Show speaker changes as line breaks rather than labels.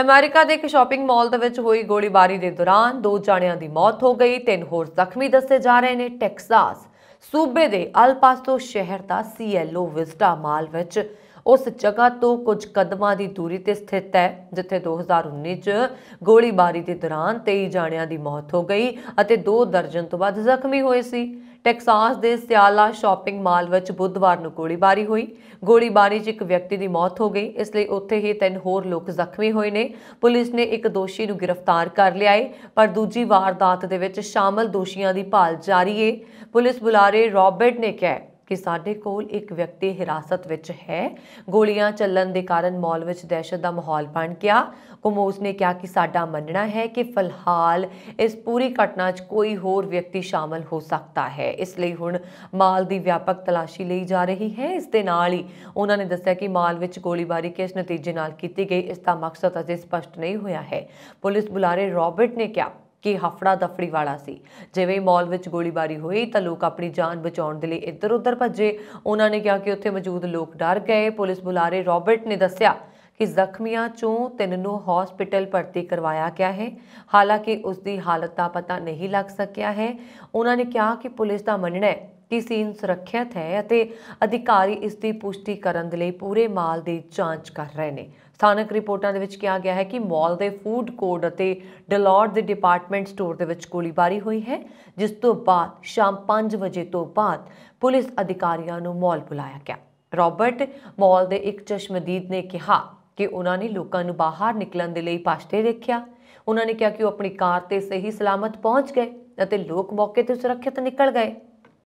America ਦੇ ਇੱਕ shopping mall ਦੇ ਵਿੱਚ ਹੋਈ ਗੋਲੀਬਾਰੀ ਦੇ ਦੌਰਾਨ ਦੋ ਜਾਣਿਆਂ ਦੀ ਮੌਤ ਹੋ ਗਈ ਤਿੰਨ ਹੋਰ ਜ਼ਖਮੀ ਦੱਸੇ ਜਾ ਰਹੇ ਨੇ ਟੈਕਸਾਸ ਸੂਬੇ ਦੇ ਅਲਪਾਸੋ ਸ਼ਹਿਰ ਦਾ ਸੀਐਲਓ ਵਿਸਟਾ ਮਾਲ ਵਿੱਚ ਉਸ ਜਗ੍ਹਾ ਤੋਂ ਕੁਝ ਕਦਮਾਂ ਦੀ ਦੂਰੀ ਤੇ ਸਥਿਤ ਹੈ ਜਿੱਥੇ 2019 ਚ ਗੋਲੀਬਾਰੀ ਦੇ ਦੌਰਾਨ 23 ਜਾਣਿਆਂ ਦੀ ਮੌਤ ਹੋ ਗਈ ਅਤੇ 2 ਦਰਜਨ ਤੋਂ ਵੱਧ ਜ਼ਖਮੀ ਹੋਏ ਸੀ ਟੈਕਸਾਸ ਦੇ ਸਿਆਲਾ ਸ਼ਾਪਿੰਗ ਮਾਲ ਵਿੱਚ ਬੁੱਧਵਾਰ ਨੂੰ ਗੋਲੀਬਾਰੀ ਹੋਈ ਗੋਲੀਬਾਰੀ 'ਚ ਇੱਕ ਵਿਅਕਤੀ ਦੀ ਮੌਤ ਹੋ ਗਈ ਇਸ ਲਈ ਉੱਥੇ ਹੀ ਤਿੰਨ ਹੋਰ ਲੋਕ ਜ਼ਖਮੀ ਹੋਏ ਨੇ ਪੁਲਿਸ ਨੇ ਇੱਕ ਦੋਸ਼ੀ ਨੂੰ ਗ੍ਰਿਫਤਾਰ ਕਰ ਲਿਆ ਏ ਪਰ ਦੂਜੀ ਵਾਰਦਾਤ ਦੇ ਵਿੱਚ ਸ਼ਾਮਲ ਦੋਸ਼ੀਆਂ ਦੀ ਭਾਲ ਜਾਰੀ ਏ ਪੁਲਿਸ ਬੁਲਾਰੇ ਰੌਬਰਟ ਨੇ ਕਿਹਾ ਕਿ ਸਾਡੇ ਕੋਲ ਇੱਕ ਵਿਅਕਤੀ ਹਿਰਾਸਤ ਵਿੱਚ ਹੈ ਗੋਲੀਆਂ ਚੱਲਣ ਦੇ ਕਾਰਨ ਮਾਲ ਵਿੱਚ ਦਹਿਸ਼ਤ ਦਾ ਮਾਹੌਲ ਬਣ ਗਿਆ ਕੁਮੋਸ ਨੇ ਕਿਹਾ ਕਿ ਸਾਡਾ ਮੰਨਣਾ ਹੈ ਕਿ ਫਿਲਹਾਲ ਇਸ ਪੂਰੀ ਘਟਨਾ 'ਚ ਕੋਈ ਹੋਰ ਵਿਅਕਤੀ ਸ਼ਾਮਲ ਹੋ ਸਕਦਾ ਹੈ ਇਸ ਲਈ ਹੁਣ ਮਾਲ ਦੀ ਵਿਆਪਕ ਤਲਾਸ਼ੀ ਲਈ ਜਾ ਰਹੀ ਹੈ ਇਸ ਦੇ ਨਾਲ ਹੀ ਉਹਨਾਂ ਨੇ ਦੱਸਿਆ ਕਿ ਮਾਲ ਵਿੱਚ ਗੋਲੀਬਾਰੀ ਕਿਸ ਨਤੀਜੇ ਨਾਲ ਕੀਤੀ ਗਈ ਇਸ ਦਾ ਮਕਸਦ ਅਜੇ ਸਪਸ਼ਟ ਨਹੀਂ ਹੋਇਆ ਹੈ ਪੁਲਿਸ ਬੁਲਾਰੇ ਰੌਬਰਟ ਨੇ ਕਿਹਾ ਕਿ ਹਫੜਾ ਦਫੜੀ ਵਾਲਾ ਸੀ ਜਿਵੇਂ ਮਾਲ ਵਿੱਚ ਗੋਲੀਬਾਰੀ ਹੋਈ ਤਾਂ ਲੋਕ ਆਪਣੀ ਜਾਨ ਬਚਾਉਣ ਦੇ ਲਈ ਇੱਧਰ ਉੱਧਰ ਭੱਜੇ ਉਹਨਾਂ ਨੇ ਕਿਹਾ ਕਿ ਉੱਥੇ ਮੌਜੂਦ ਲੋਕ ਡਰ ਗਏ ਪੁਲਿਸ ਬੁਲਾਰੇ ਰਾਬਰਟ ਨੇ ਦੱਸਿਆ ਕਿ ਜ਼ਖਮੀਆਂ ਚੋਂ ਤਿੰਨ ਨੂੰ ਹਸਪੀਟਲ ਭਰਤੀ ਕਰਵਾਇਆ ਗਿਆ ਹੈ ਹਾਲਾਂਕਿ ਉਸ ਦੀ ਹਾਲਤ ਦਾ ਪਤਾ ਨਹੀਂ ਲੱਗ ਸਕਿਆ ਹੈ ਉਹਨਾਂ ਨੇ ਕਿਹਾ ਕਿ ਪੁਲਿਸ ਦਾ ਮੰਨਣਾ ਹੈ ਕਿ ਸੀਨ ਸੁਰੱਖਿਅਤ ਹੈ ਅਤੇ ਅਧਿਕਾਰੀ ਇਸ ਦੀ ਪੁਸ਼ਟੀ ਕਰਨ ਦੇ ਲਈ ਪੂਰੇ ਮਾਲ ਦੀ ਜਾਂਚ ਕਰ ਰਹੇ ਨੇ ਸਥਾਨਕ ਰਿਪੋਰਟਾਂ ਦੇ ਵਿੱਚ ਕਿਹਾ ਗਿਆ ਹੈ ਕਿ ਮਾਲ ਦੇ ਫੂਡ ਕੋਰਟ ਅਤੇ ਡਲੌਰ ਦੇ ਡਿਪਾਰਟਮੈਂਟ ਸਟੋਰ ਦੇ ਵਿੱਚ ਗੋਲੀਬਾਰੀ ਹੋਈ ਹੈ ਜਿਸ ਤੋਂ ਬਾਅਦ ਸ਼ਾਮ 5 ਵਜੇ ਤੋਂ ਬਾਅਦ ਪੁਲਿਸ ਅਧਿਕਾਰੀਆਂ ਨੂੰ ਮਾਲ ਬੁਲਾਇਆ ਗਿਆ ਰਾਬਰਟ ਮਾਲ ਦੇ ਇੱਕ ਚਸ਼ਮਦੀਦ ਨੇ ਕਿਹਾ ਕਿ ਉਹਨਾਂ ਨੇ ਲੋਕਾਂ ਨੂੰ ਬਾਹਰ ਨਿਕਲਣ ਦੇ ਲਈ ਪਾਸ਼ਤੇ ਦੇਖਿਆ ਉਹਨਾਂ ਨੇ ਕਿਹਾ ਕਿ ਉਹ ਆਪਣੀ ਕਾਰ ਤੇ ਸਹੀ ਸਲਾਮਤ ਪਹੁੰਚ ਗਏ ਅਤੇ ਲੋਕ ਮੌਕੇ ਤੋਂ ਸੁਰੱਖਿਅਤ ਨਿਕਲ ਗਏ